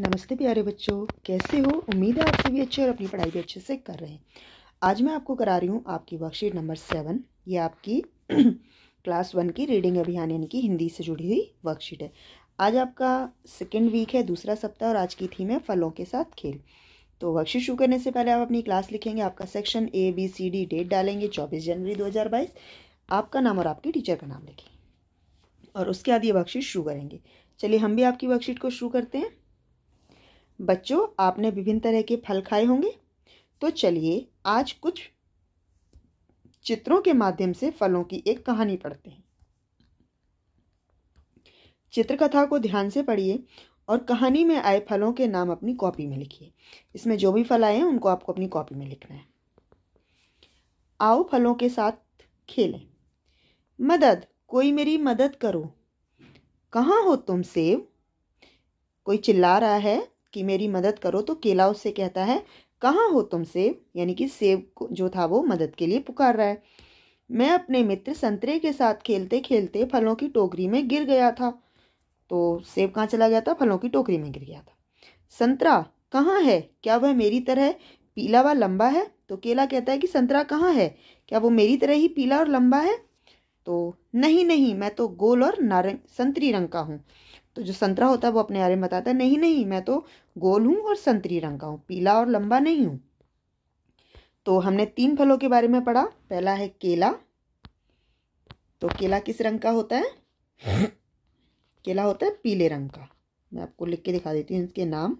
नमस्ते प्यारे बच्चों कैसे हो उम्मीद है आपसे भी अच्छे और अपनी पढ़ाई भी अच्छे से कर रहे हैं आज मैं आपको करा रही हूँ आपकी वर्कशीट नंबर सेवन ये आपकी क्लास वन की रीडिंग अभियान यानी कि हिंदी से जुड़ी हुई वर्कशीट है आज आपका सेकेंड वीक है दूसरा सप्ताह और आज की थीम है फलों के साथ खेल तो वर्कशीट शुरू करने से पहले आप अपनी क्लास लिखेंगे आपका section A B C D date डालेंगे चौबीस जनवरी दो हज़ार बाईस आपका नाम और आपके टीचर का नाम लिखेंगे और उसके बाद ये वर्कशीट शुरू करेंगे चलिए हम भी आपकी वर्कशीट को शुरू करते हैं बच्चों आपने विभिन्न तरह के फल खाए होंगे तो चलिए आज कुछ चित्रों के माध्यम से फलों की एक कहानी पढ़ते हैं चित्रकथा को ध्यान से पढ़िए और कहानी में आए फलों के नाम अपनी कॉपी में लिखिए इसमें जो भी फल आए हैं उनको आपको अपनी कॉपी में लिखना है आओ फलों के साथ खेलें मदद कोई मेरी मदद करो कहाँ हो तुम सेव कोई चिल्ला रहा है कि मेरी मदद करो तो केला उससे कहता है कहाँ हो तुम सेब यानी कि सेब जो था वो मदद के लिए पुकार रहा है मैं अपने मित्र संतरे के साथ खेलते खेलते फलों की टोकरी में गिर गया था तो सेब कहाँ चला गया था फलों की टोकरी में गिर गया था संतरा कहाँ है क्या वह मेरी तरह पीला व लंबा है तो केला कहता है कि संतरा कहाँ है क्या वो मेरी तरह ही पीला और लंबा है तो नहीं नहीं मैं तो गोल और नारंग संतरी रंग का हूँ तो जो संतरा होता है वो अपने बारे में बताता है नहीं नहीं मैं तो गोल हूँ और संतरी रंग का हूँ पीला और लंबा नहीं हूँ तो हमने तीन फलों के बारे में पढ़ा पहला है केला तो केला किस रंग का होता है केला होता है पीले रंग का मैं आपको लिख के दिखा देती हूँ इसके नाम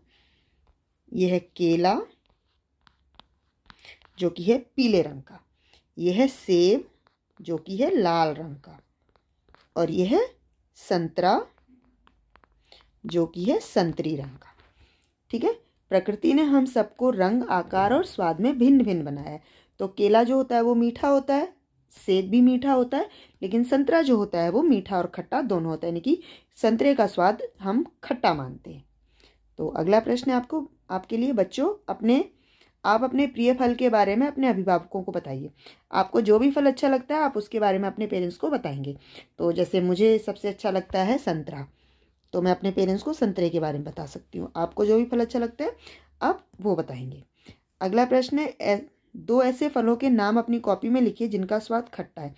यह है केला जो कि है पीले रंग का यह है सेब जो कि है लाल रंग का और यह है संतरा जो कि है संतरी रंग का ठीक है प्रकृति ने हम सबको रंग आकार और स्वाद में भिन्न भिन्न बनाया है तो केला जो होता है वो मीठा होता है सेब भी मीठा होता है लेकिन संतरा जो होता है वो मीठा और खट्टा दोनों होता है यानी कि संतरे का स्वाद हम खट्टा मानते हैं तो अगला प्रश्न है आपको आपके लिए बच्चों अपने आप अपने प्रिय फल के बारे में अपने अभिभावकों को बताइए आपको जो भी फल अच्छा लगता है आप उसके बारे में अपने पेरेंट्स को बताएंगे तो जैसे मुझे सबसे अच्छा लगता है संतरा तो मैं अपने पेरेंट्स को संतरे के बारे में बता सकती हूँ आपको जो भी फल अच्छा लगता है आप वो बताएंगे अगला प्रश्न है दो ऐसे फलों के नाम अपनी कॉपी में लिखिए जिनका स्वाद खट्टा है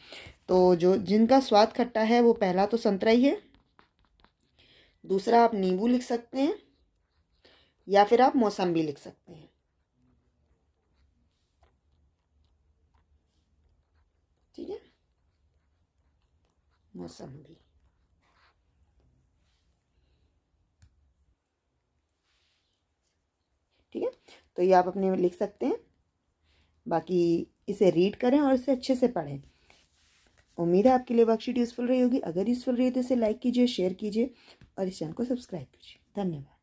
तो जो जिनका स्वाद खट्टा है वो पहला तो संतरा ही है दूसरा आप नींबू लिख सकते हैं या फिर आप मौसम्बी लिख सकते हैं ठीक है मौसम्बी तो ये आप अपने में लिख सकते हैं बाकी इसे रीड करें और इसे अच्छे से पढ़ें उम्मीद है आपके लिए वर्कशीट यूज़फुल रही होगी अगर यूज़फुल रही है तो इसे लाइक कीजिए शेयर कीजिए और इस चैनल को सब्सक्राइब कीजिए धन्यवाद